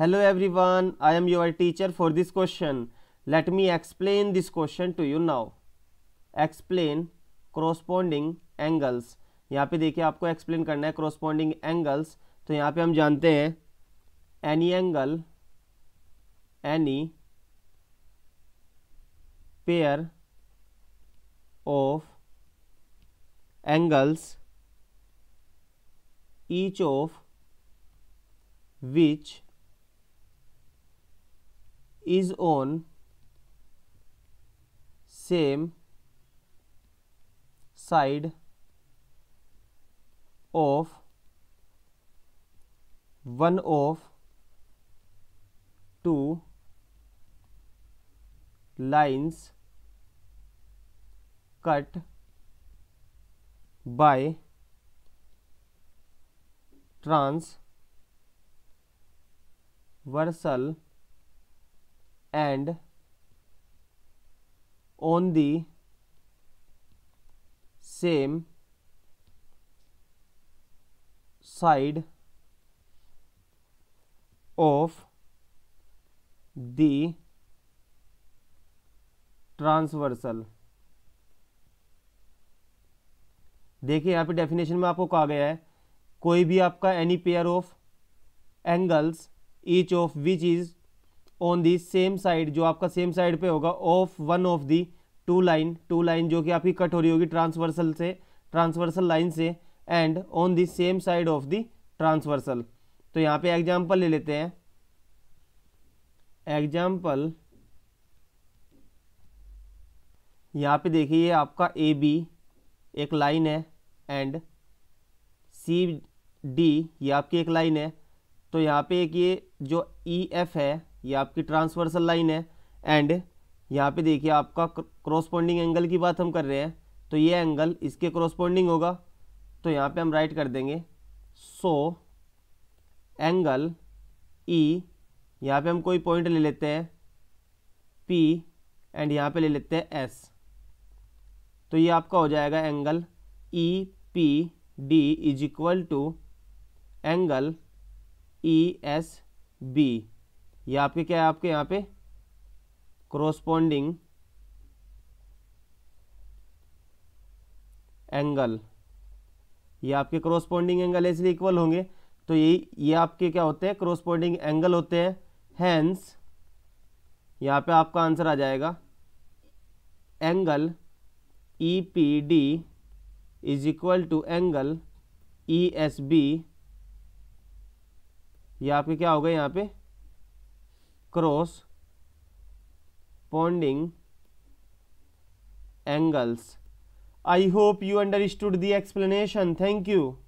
Hello everyone I am your teacher for this question let me explain this question to you now explain corresponding angles यहाँ पे देखिए आपको explain करना है corresponding angles तो यहाँ पे हम जानते हैं any angle any pair of angles each of which is on same side of one of two lines cut by transversal and on the same side of the transversal देखिए यहाँ पे definition में आपको कहा गया है कोई भी आपका any pair of angles each of which is on the same side जो आपका सेम साइड पे होगा of one of the two line two line जो कि आपकी कट हो रही होगी ट्रांसवर्सल से ट्रांसवर्सल लाइन से and on the same side of the transversal तो यहाँ पे एग्जाम्पल ले लेते हैं एग्जाम्पल यहाँ पे देखिए आपका ए बी एक लाइन है एंड सी डी ये आपकी एक लाइन है तो यहाँ पे एक ये जो ई e, एफ है ये आपकी ट्रांसवर्सल लाइन है एंड यहाँ पे देखिए आपका क्रॉसपॉन्डिंग एंगल की बात हम कर रहे हैं तो ये एंगल इसके क्रॉसपॉन्डिंग होगा तो यहाँ पे हम राइट कर देंगे सो एंगल ई यहाँ पे हम कोई पॉइंट ले लेते हैं पी एंड यहाँ पे ले लेते हैं एस तो ये आपका हो जाएगा angle E P D is equal to angle E S B ये आपके क्या है आपके यहाँ पे क्रोस्पॉन्डिंग एंगल ये आपके क्रोस्पॉन्डिंग एंगल इसलिए इक्वल होंगे तो ये ये आपके क्या होते हैं क्रोस्पॉन्डिंग एंगल होते हैं हैंस यहाँ पे आपका आंसर आ जाएगा angle E P D is equal to angle E S B ये आपके क्या होगा यहाँ पे Cross, ponding angles. I hope you understood the explanation. Thank you.